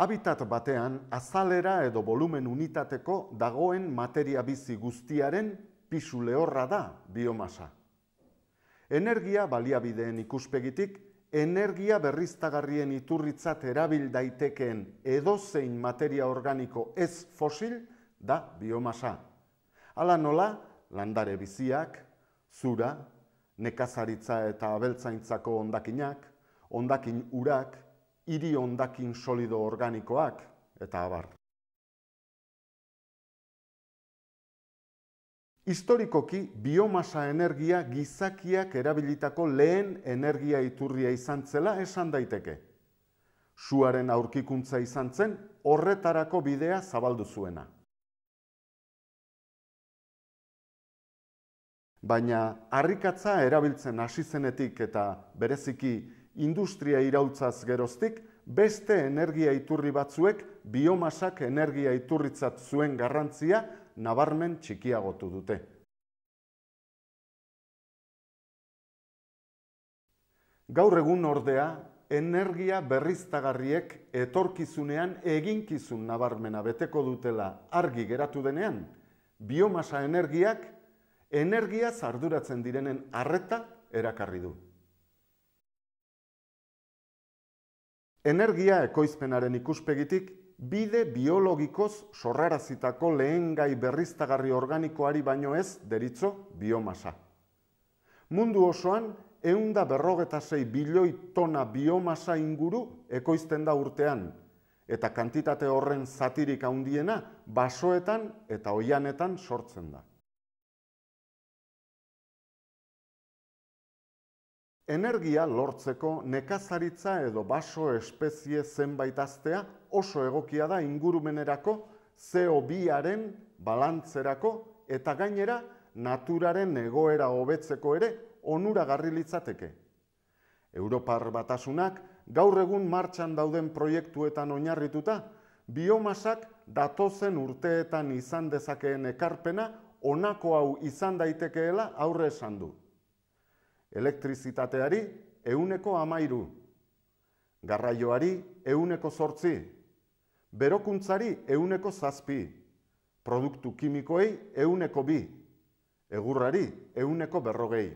Habitat batean azalera edo volumen unitateko dagoen materia bizi guztiaren pisu lehorra da biomasa. Energia baliabideen ikuspegitik, energia berriztagarrien iturritzat erabil daitekeen edozein materia organiko ez fosil da biomasa. Hala nola, landare biziak, zura, nekazaritza eta abeltzaintzako ondakinak, ondakin urak, hiri ondakin solido organikoak eta abar. Historikoki biomasa energia gizakiak erabilitako lehen energia iturria izan zela esan daiteke. Suaren aurkikuntza izan zen horretarako bidea zabaldu zuena. baina harrikatza erabiltzen hasizenetik eta bereziki industria irautzaz geroztik, beste energia iturri batzuek biomasak energia iturritzat zuen garrantzia nabarmen txikiagotu dute. Gaur egun ordea, energia berriztagarriek etorkizunean eginkizun nabarmena beteko dutela argi geratu denean, biomasa energiak energia zarduratzen direnen arreta erakarri du. Energia ekoizpenaren ikuspegitik, bide biologikoz sorrarazitako lehen gai berriztagarri organikoari baino ez deritzo biomasa. Mundu osoan, eunda berrogeta zei bilioi tona biomasa inguru ekoizten da urtean, eta kantitate horren zatirik handiena basoetan eta oianetan sortzen da. Energia lortzeko nekazaritza edo baso espezie zenbait aztea oso egokia da ingurumenerako, co 2 balantzerako eta gainera naturaren egoera hobetzeko ere onuragarri litzateke. Europar batasunak gaur egun martxan dauden proiektuetan oinarrituta, biomasak datozen urteetan izan dezakeen ekarpena onako hau izan daitekeela aurre esan du elektrizitateari euneko amairu, garraioari euneko sortzi, berokuntzari euneko zazpi, produktu kimikoei euneko bi, egurrari euneko berrogei.